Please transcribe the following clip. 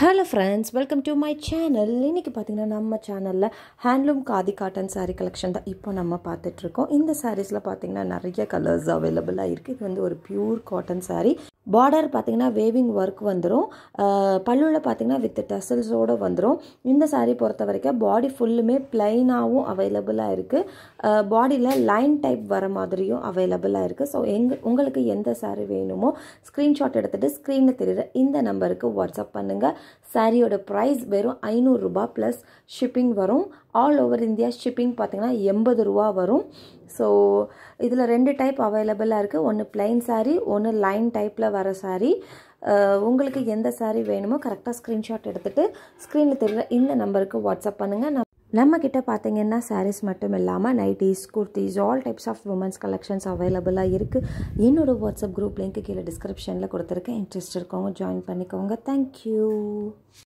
hello friends welcome to my channel இன்றைக்கி பார்த்தீங்கன்னா நம்ம சேனலில் handloom khadi cotton sari collection தான் இப்போ நம்ம பார்த்துட்ருக்கோம் இந்த சாரீஸில் பார்த்தீங்கன்னா நிறைய கலர்ஸ் அவைலபிளாக இருக்குது இது வந்து ஒரு பியூர் காட்டன் சாரீ பார்டர் பார்த்தீங்கன்னா வேவிங் ஒர்க் வந்துடும் பல்லுவில் பார்த்தீங்கன்னா வித் டசல்ஸோடு வந்துடும் இந்த சாரீ பொறுத்த வரைக்கும் பாடி ஃபுல்லுமே பிளைனாகவும் அவைலபிளாக இருக்குது பாடியில் லைன் டைப் வர மாதிரியும் அவைலபிளாக இருக்குது ஸோ எங்க உங்களுக்கு எந்த சாரீ வேணுமோ ஸ்க்ரீன்ஷாட் எடுத்துகிட்டு ஸ்க்ரீனில் தெரியுற இந்த நம்பருக்கு வாட்ஸ்அப் பண்ணுங்கள் சாரியோட ப்ரைஸ் வெறும் ஐநூறுரூபா ப்ளஸ் ஷிப்பிங் வரும் ஆல் ஓவர் இந்தியா ஷிப்பிங் பார்த்திங்கன்னா எண்பது ரூபா வரும் ஸோ இதில் ரெண்டு டைப் அவைலபிளாக இருக்குது ஒன்று பிளைன் சாரீ ஒன்று லைன் டைப்பில் வர சாரீ உங்களுக்கு எந்த சாரீ வேணுமோ கரெக்டாக ஸ்க்ரீன்ஷாட் எடுத்துகிட்டு ஸ்க்ரீனில் தெரியல இந்த நம்பருக்கு வாட்ஸ்அப் பண்ணுங்கள் நம்மக்கிட்ட பார்த்தீங்கன்னா சாரீஸ் மட்டும் இல்லாமல் nighties kurtis all types of women's collections அவைலபிளாக இருக்குது என்னோடய வாட்ஸ்அப் குரூப் லிங்க்கு கீழே டிஸ்கிரிப்ஷனில் கொடுத்துருக்கேன் இன்ட்ரெஸ்ட் இருக்கவங்க ஜாயின் பண்ணிக்கோங்க தேங்க்யூ